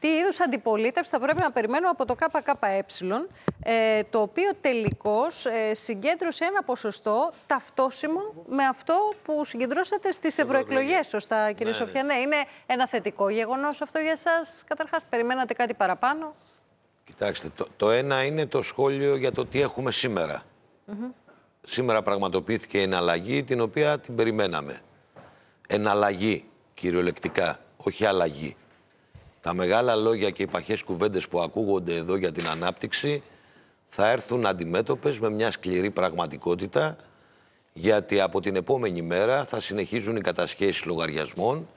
τι είδους αντιπολίτευση θα πρέπει να περιμένουμε από το ΚΚΕ, ε, το οποίο τελικώς ε, συγκέντρωσε ένα ποσοστό ταυτόσιμο με αυτό που συγκεντρώσατε στις ευρωεκλογές, σωστά, ναι, κύριε ναι, Σοφιανέ. Ναι. Είναι ένα θετικό γεγονός αυτό για εσά, καταρχάς. Περιμένατε κάτι παραπάνω. Κοιτάξτε, το, το ένα είναι το σχόλιο για το τι έχουμε σήμερα. Mm Σήμερα πραγματοποιήθηκε η εναλλαγή, την οποία την περιμέναμε. Εναλλαγή, κυριολεκτικά, όχι αλλαγή τα μεγάλα λόγια και οι παχές κουβέντες που ακούγονται εδώ για την ανάπτυξη θα έρθουν αντιμέτωπες με μια σκληρή πραγματικότητα γιατί από την επόμενη μέρα θα συνεχίζουν οι κατασχέσεις λογαριασμών,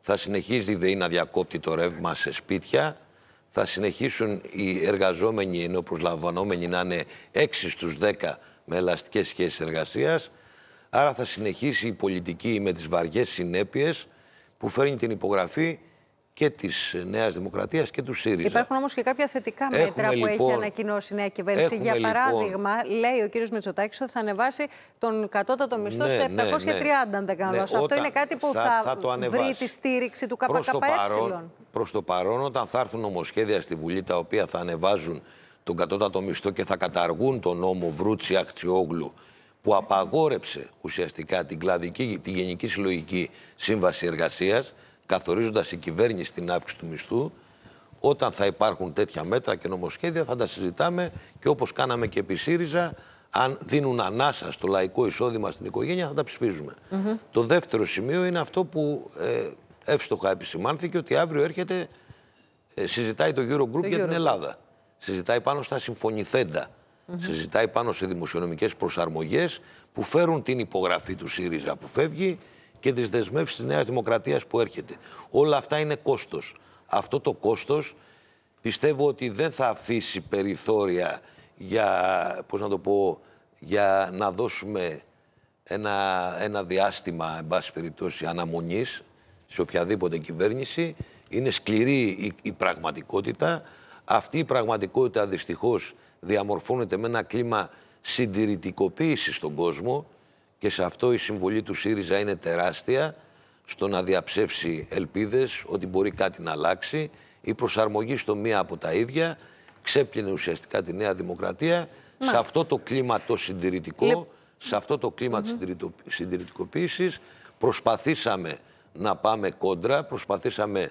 θα συνεχίζει η ΔΕΗ να διακόπτει το ρεύμα σε σπίτια, θα συνεχίσουν οι εργαζόμενοι ενώ προσλαμβανόμενοι να είναι 6 στους 10 με ελαστικές σχέσεις εργασίας, άρα θα συνεχίσει η πολιτική με τις βαριές συνέπειες που φέρνει την υπογραφή και της Νέας Δημοκρατίας και του ΣΥΡΙΖΑ. Υπάρχουν όμως και κάποια θετικά μέτρα που έχει λοιπόν- ανακοινώσει η νέα κυβέρνηση. Για λοιπόν- παράδειγμα, λέει ο κ. Μητσοτάκης ότι θα ανεβάσει τον κατώτατο μισθό ναι, σε 730, ναι, ναι. αν δεν κάνω ναι, Αυτό είναι κάτι που θα, θα, θα το βρει τη στήριξη του ΚΚΕ. Προς το παρόν, όταν θα έρθουν νομοσχέδια στη Βουλή τα οποία θα ανεβάζουν τον κατώτατο μισθό και θα καταργούν τον νόμο Βρούτσι Αχτσιόγλου που απαγόρεψε ουσιαστικά την κλαδική, τη Γενική Συλλογική Σύμβαση εργασίας καθορίζοντας η κυβέρνηση την αύξηση του μισθού, όταν θα υπάρχουν τέτοια μέτρα και νομοσχέδια θα τα συζητάμε και όπως κάναμε και επί ΣΥΡΙΖΑ, αν δίνουν ανάσα στο λαϊκό εισόδημα στην οικογένεια θα τα ψηφίζουμε. Το δεύτερο σημείο είναι αυτό που ε, εύστοχα επισημάνθηκε ότι αύριο έρχεται, ε, συζητάει το Eurogroup για την Ελλάδα. Συζητάει πάνω στα συμφωνηθέντα. Mm -hmm. Συζητάει πάνω σε δημοσιονομικές προσαρμογές που φέρουν την υπογραφή του ΣΥΡΙΖΑ που φεύγει και τις δεσμεύσεις της Νέας Δημοκρατίας που έρχεται. Όλα αυτά είναι κόστος. Αυτό το κόστος πιστεύω ότι δεν θα αφήσει περιθώρια για, πώς να το πω, για να δώσουμε ένα, ένα διάστημα, εν περιπτώσει, αναμονής σε οποιαδήποτε κυβέρνηση. Είναι σκληρή η, πραγματικότητα. Αυτή η πραγματικότητα δυστυχώς διαμορφώνεται με ένα κλίμα συντηρητικοποίησης στον κόσμο, και σε αυτό η συμβολή του ΣΥΡΙΖΑ είναι τεράστια στο να διαψεύσει ελπίδες ότι μπορεί κάτι να αλλάξει. Η προσαρμογή στο μία από τα ίδια ξέπλυνε ουσιαστικά τη Νέα Δημοκρατία σε αυτό το κλίμα το συντηρητικό, σε αυτό το κλίμα mm -hmm. προσπαθήσαμε να πάμε κόντρα, προσπαθήσαμε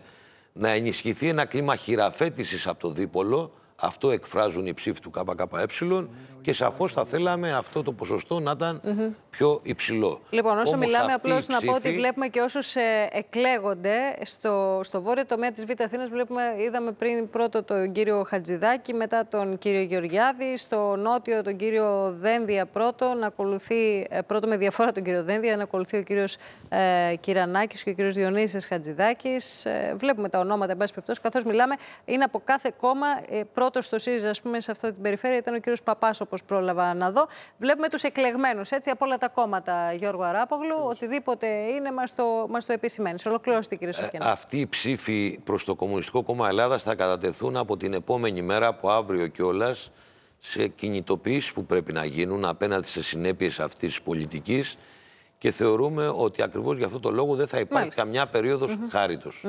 να ενισχυθεί ένα κλίμα χειραφέτησης από το δίπολο αυτό εκφράζουν οι ψήφοι του ΚΚΕ και σαφώς θα θέλαμε αυτό το ποσοστό να ηταν πιο υψηλό. Λοιπόν, όσο μιλάμε, απλώ να πω ότι βλέπουμε και όσους ε, εκλέγονται στο, στο βόρειο τομέα της Β' Αθήνας. Είδαμε πριν πρώτο τον κύριο Χατζηδάκη, μετά τον κύριο Γεωργιάδη, στο νότιο τον κύριο Δένδια πρώτο, να ακολουθεί, ε, πρώτο με διαφορά τον κύριο Δένδια, να ακολουθεί ο κύριος ε, Κυρανάκης και ο κύριος Διονύσης Χατζηδάκης. Ε, βλέπουμε τα ονόματα, εν καθώς μιλάμε, είναι από κάθε κόμμα ε, πρώτο στο ΣΥΡΙΖΑ, ας πούμε, σε αυτή την περιφέρεια ήταν ο κύριος Παπάς, όπως πρόλαβα να δω. Βλέπουμε τους εκλεγμένους έτσι από όλα τα κόμματα, Γιώργο Αράπογλου. Οτιδήποτε είναι, μας το, μας το επισημαίνει. Ολοκληρώστε, κύριε Σοφιανά. Ε, αυτοί οι ψήφοι προς το Κομμουνιστικό Κόμμα Ελλάδας θα κατατεθούν από την επόμενη μέρα, από αύριο κιόλας, σε κινητοποιήσεις που πρέπει να γίνουν απέναντι σε συνέπειες αυτής της πολιτικής. Και θεωρούμε ότι ακριβώς για αυτό το λόγο δεν θα υπάρχει καμιά περίοδος mm -hmm. χάριτος.